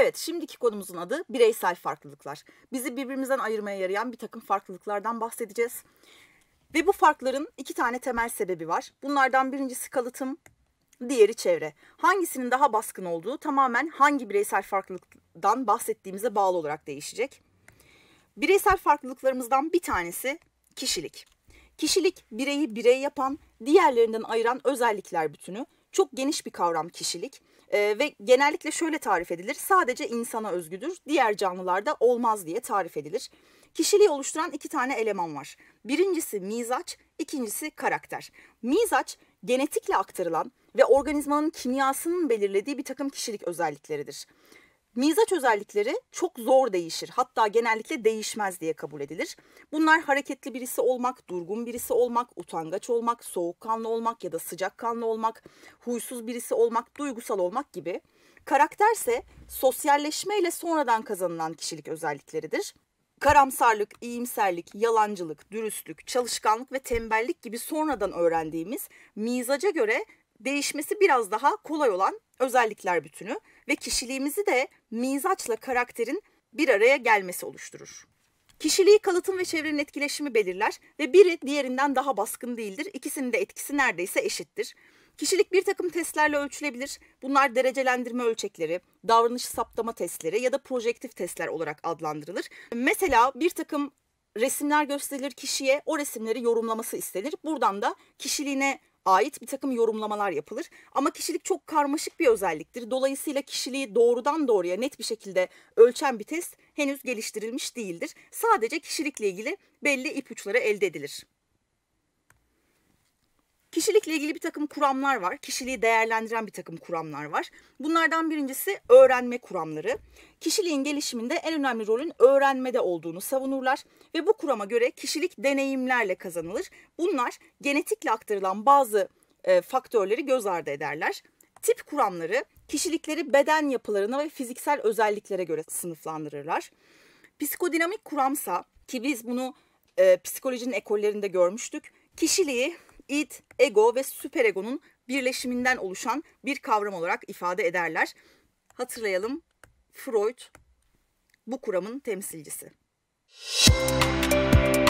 Evet, şimdiki konumuzun adı bireysel farklılıklar. Bizi birbirimizden ayırmaya yarayan bir takım farklılıklardan bahsedeceğiz. Ve bu farkların iki tane temel sebebi var. Bunlardan birincisi kalıtım, diğeri çevre. Hangisinin daha baskın olduğu tamamen hangi bireysel farklılıktan bahsettiğimize bağlı olarak değişecek. Bireysel farklılıklarımızdan bir tanesi kişilik. Kişilik bireyi birey yapan, diğerlerinden ayıran özellikler bütünü. Çok geniş bir kavram kişilik e, ve genellikle şöyle tarif edilir. Sadece insana özgüdür. Diğer canlılarda olmaz diye tarif edilir. Kişiliği oluşturan iki tane eleman var. Birincisi mizaç, ikincisi karakter. Mizaç genetikle aktarılan ve organizmanın kimyasının belirlediği bir takım kişilik özellikleridir. Mizaç özellikleri çok zor değişir. Hatta genellikle değişmez diye kabul edilir. Bunlar hareketli birisi olmak, durgun birisi olmak, utangaç olmak, soğukkanlı olmak ya da sıcakkanlı olmak, huysuz birisi olmak, duygusal olmak gibi. Karakter ise ile sonradan kazanılan kişilik özellikleridir. Karamsarlık, iyimserlik, yalancılık, dürüstlük, çalışkanlık ve tembellik gibi sonradan öğrendiğimiz mizaca göre değişmesi biraz daha kolay olan özellikler bütünü ve kişiliğimizi de mizaçla karakterin bir araya gelmesi oluşturur. Kişiliği kalıtım ve çevrenin etkileşimi belirler ve biri diğerinden daha baskın değildir. İkisinin de etkisi neredeyse eşittir. Kişilik bir takım testlerle ölçülebilir. Bunlar derecelendirme ölçekleri, davranış saptama testleri ya da projektif testler olarak adlandırılır. Mesela bir takım resimler gösterilir kişiye, o resimleri yorumlaması istenir. Buradan da kişiliğine ait bir takım yorumlamalar yapılır. Ama kişilik çok karmaşık bir özelliktir. Dolayısıyla kişiliği doğrudan doğruya net bir şekilde ölçen bir test henüz geliştirilmiş değildir. Sadece kişilikle ilgili belli ipuçları elde edilir. Kişilikle ilgili bir takım kuramlar var. Kişiliği değerlendiren bir takım kuramlar var. Bunlardan birincisi öğrenme kuramları. Kişiliğin gelişiminde en önemli rolün öğrenmede olduğunu savunurlar ve bu kurama göre kişilik deneyimlerle kazanılır. Bunlar genetikle aktarılan bazı e, faktörleri göz ardı ederler. Tip kuramları kişilikleri beden yapılarına ve fiziksel özelliklere göre sınıflandırırlar. Psikodinamik kuramsa ki biz bunu e, psikolojinin ekollerinde görmüştük. Kişiliği id, ego ve süperegonun birleşiminden oluşan bir kavram olarak ifade ederler. Hatırlayalım Freud bu kuramın temsilcisi. Müzik